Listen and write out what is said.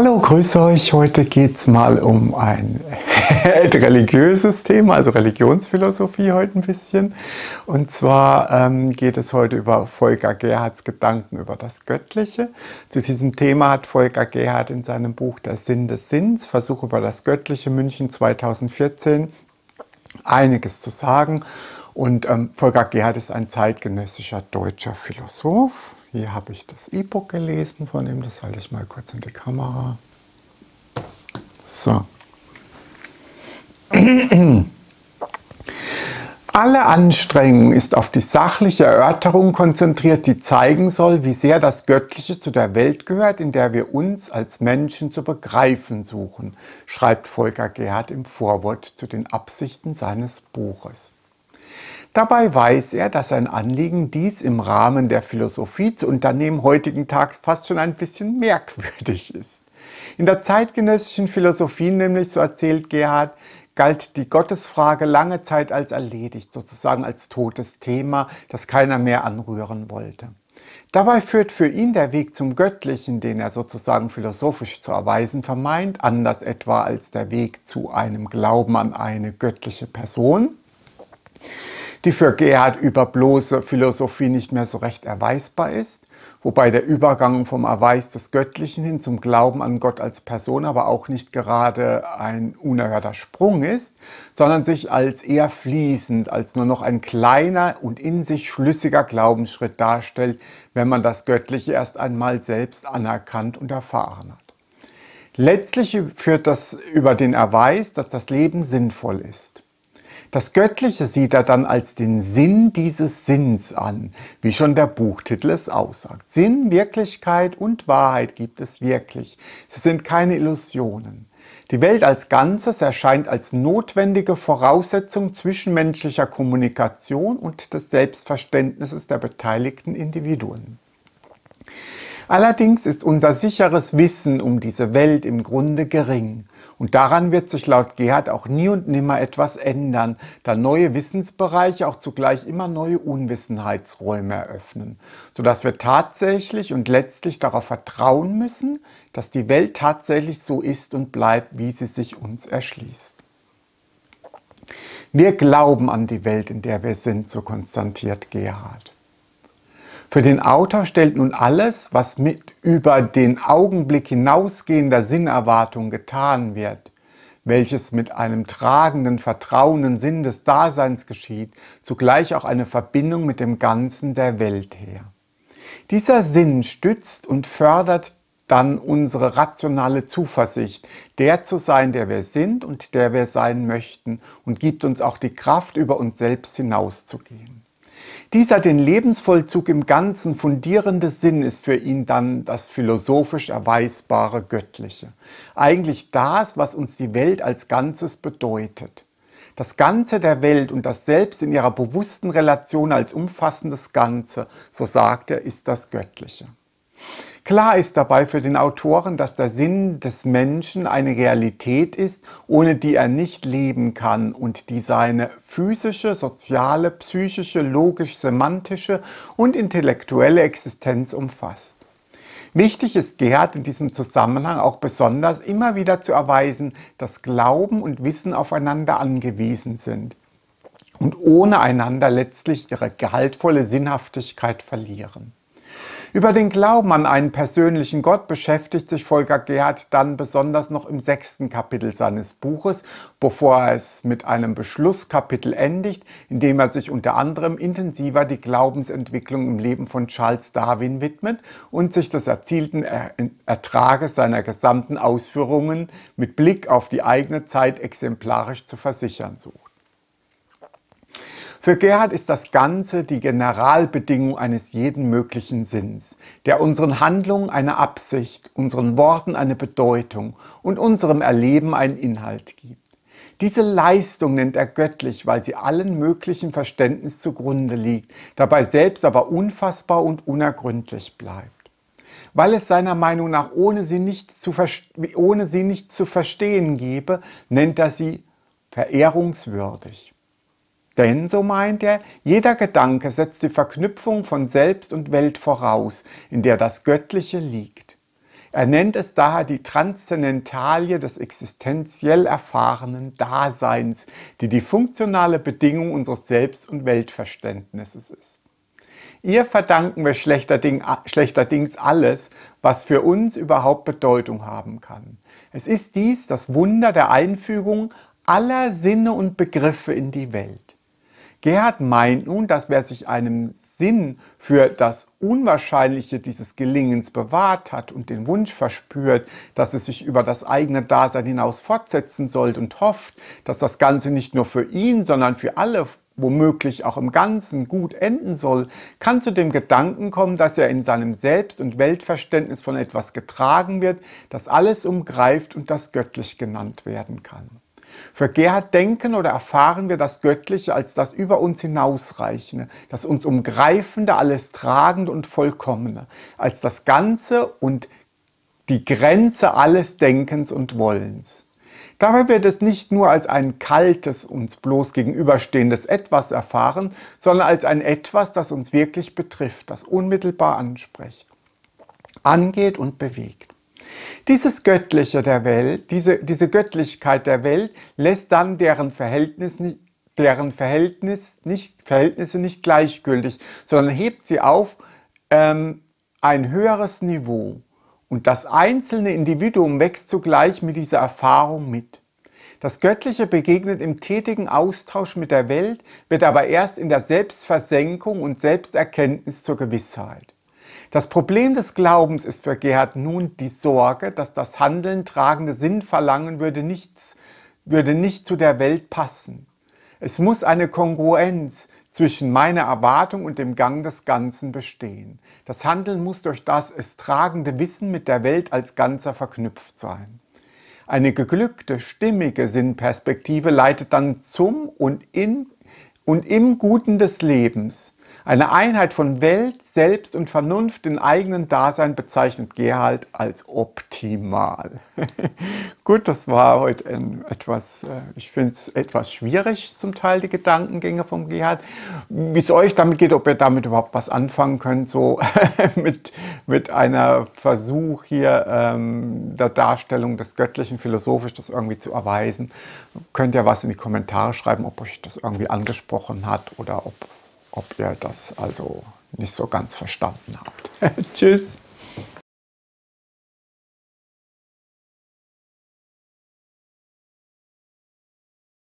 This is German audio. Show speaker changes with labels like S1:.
S1: Hallo, grüße euch. Heute geht es mal um ein religiöses Thema, also Religionsphilosophie heute ein bisschen. Und zwar ähm, geht es heute über Volker Gerhards Gedanken über das Göttliche. Zu diesem Thema hat Volker Gerhard in seinem Buch Der Sinn des Sinns, Versuch über das Göttliche München 2014, einiges zu sagen. Und ähm, Volker Gerhard ist ein zeitgenössischer deutscher Philosoph hier habe ich das E-Book gelesen von ihm. Das halte ich mal kurz in die Kamera. So. Alle Anstrengung ist auf die sachliche Erörterung konzentriert, die zeigen soll, wie sehr das Göttliche zu der Welt gehört, in der wir uns als Menschen zu begreifen suchen, schreibt Volker Gerhard im Vorwort zu den Absichten seines Buches. Dabei weiß er, dass sein Anliegen dies im Rahmen der Philosophie zu Unternehmen heutigen Tags fast schon ein bisschen merkwürdig ist. In der zeitgenössischen Philosophie nämlich, so erzählt Gerhard, galt die Gottesfrage lange Zeit als erledigt, sozusagen als totes Thema, das keiner mehr anrühren wollte. Dabei führt für ihn der Weg zum Göttlichen, den er sozusagen philosophisch zu erweisen vermeint, anders etwa als der Weg zu einem Glauben an eine göttliche Person, die für Gerhard über bloße Philosophie nicht mehr so recht erweisbar ist, wobei der Übergang vom Erweis des Göttlichen hin zum Glauben an Gott als Person aber auch nicht gerade ein unerhörter Sprung ist, sondern sich als eher fließend, als nur noch ein kleiner und in sich schlüssiger Glaubensschritt darstellt, wenn man das Göttliche erst einmal selbst anerkannt und erfahren hat. Letztlich führt das über den Erweis, dass das Leben sinnvoll ist. Das Göttliche sieht er dann als den Sinn dieses Sinns an, wie schon der Buchtitel es aussagt. Sinn, Wirklichkeit und Wahrheit gibt es wirklich. Sie sind keine Illusionen. Die Welt als Ganzes erscheint als notwendige Voraussetzung zwischenmenschlicher Kommunikation und des Selbstverständnisses der beteiligten Individuen. Allerdings ist unser sicheres Wissen um diese Welt im Grunde gering. Und daran wird sich laut Gerhard auch nie und nimmer etwas ändern, da neue Wissensbereiche auch zugleich immer neue Unwissenheitsräume eröffnen, sodass wir tatsächlich und letztlich darauf vertrauen müssen, dass die Welt tatsächlich so ist und bleibt, wie sie sich uns erschließt. Wir glauben an die Welt, in der wir sind, so konstatiert Gerhard. Für den Autor stellt nun alles, was mit über den Augenblick hinausgehender Sinnerwartung getan wird, welches mit einem tragenden, vertrauenden Sinn des Daseins geschieht, zugleich auch eine Verbindung mit dem Ganzen der Welt her. Dieser Sinn stützt und fördert dann unsere rationale Zuversicht, der zu sein, der wir sind und der wir sein möchten und gibt uns auch die Kraft, über uns selbst hinauszugehen. Dies hat den Lebensvollzug im Ganzen fundierende Sinn ist für ihn dann das philosophisch erweisbare Göttliche. Eigentlich das, was uns die Welt als Ganzes bedeutet. Das Ganze der Welt und das Selbst in ihrer bewussten Relation als umfassendes Ganze, so sagt er, ist das Göttliche. Klar ist dabei für den Autoren, dass der Sinn des Menschen eine Realität ist, ohne die er nicht leben kann und die seine physische, soziale, psychische, logisch-semantische und intellektuelle Existenz umfasst. Wichtig ist Gerhard in diesem Zusammenhang auch besonders immer wieder zu erweisen, dass Glauben und Wissen aufeinander angewiesen sind und ohne einander letztlich ihre gehaltvolle Sinnhaftigkeit verlieren. Über den Glauben an einen persönlichen Gott beschäftigt sich Volker Gerhardt dann besonders noch im sechsten Kapitel seines Buches, bevor er es mit einem Beschlusskapitel endigt, in dem er sich unter anderem intensiver die Glaubensentwicklung im Leben von Charles Darwin widmet und sich des erzielten Ertrages seiner gesamten Ausführungen mit Blick auf die eigene Zeit exemplarisch zu versichern sucht. Für Gerhard ist das Ganze die Generalbedingung eines jeden möglichen Sinns, der unseren Handlungen eine Absicht, unseren Worten eine Bedeutung und unserem Erleben einen Inhalt gibt. Diese Leistung nennt er göttlich, weil sie allen möglichen Verständnis zugrunde liegt, dabei selbst aber unfassbar und unergründlich bleibt. Weil es seiner Meinung nach ohne sie nichts zu, ohne sie nichts zu verstehen gebe, nennt er sie verehrungswürdig. Denn, so meint er, jeder Gedanke setzt die Verknüpfung von Selbst und Welt voraus, in der das Göttliche liegt. Er nennt es daher die Transzendentalie des existenziell erfahrenen Daseins, die die funktionale Bedingung unseres Selbst- und Weltverständnisses ist. Ihr verdanken wir schlechterdings alles, was für uns überhaupt Bedeutung haben kann. Es ist dies das Wunder der Einfügung aller Sinne und Begriffe in die Welt. Gerhard meint nun, dass wer sich einem Sinn für das Unwahrscheinliche dieses Gelingens bewahrt hat und den Wunsch verspürt, dass es sich über das eigene Dasein hinaus fortsetzen soll und hofft, dass das Ganze nicht nur für ihn, sondern für alle womöglich auch im Ganzen gut enden soll, kann zu dem Gedanken kommen, dass er in seinem Selbst- und Weltverständnis von etwas getragen wird, das alles umgreift und das göttlich genannt werden kann. Für Gerhard denken oder erfahren wir das Göttliche als das über uns hinausreichende, das uns umgreifende, alles tragende und vollkommene, als das Ganze und die Grenze alles Denkens und Wollens. Dabei wird es nicht nur als ein kaltes, uns bloß gegenüberstehendes Etwas erfahren, sondern als ein Etwas, das uns wirklich betrifft, das unmittelbar anspricht, angeht und bewegt. Dieses Göttliche der Welt, diese, diese Göttlichkeit der Welt lässt dann deren Verhältnis nicht, deren Verhältnis nicht, Verhältnisse nicht gleichgültig, sondern hebt sie auf ähm, ein höheres Niveau. Und das einzelne Individuum wächst zugleich mit dieser Erfahrung mit. Das Göttliche begegnet im tätigen Austausch mit der Welt, wird aber erst in der Selbstversenkung und Selbsterkenntnis zur Gewissheit. Das Problem des Glaubens ist für Gerhard nun die Sorge, dass das Handeln tragende Sinn verlangen würde, nichts, würde nicht zu der Welt passen. Es muss eine Kongruenz zwischen meiner Erwartung und dem Gang des Ganzen bestehen. Das Handeln muss durch das es tragende Wissen mit der Welt als Ganzer verknüpft sein. Eine geglückte, stimmige Sinnperspektive leitet dann zum und in und im Guten des Lebens, eine Einheit von Welt, Selbst und Vernunft im eigenen Dasein bezeichnet Gerhard als optimal. Gut, das war heute etwas, äh, ich finde es etwas schwierig zum Teil, die Gedankengänge von Gerhard. Wie es euch damit geht, ob ihr damit überhaupt was anfangen könnt, so mit, mit einer Versuch hier ähm, der Darstellung des Göttlichen philosophisch das irgendwie zu erweisen, könnt ihr was in die Kommentare schreiben, ob euch das irgendwie angesprochen hat oder ob ob ihr das also nicht so ganz verstanden habt. Tschüss.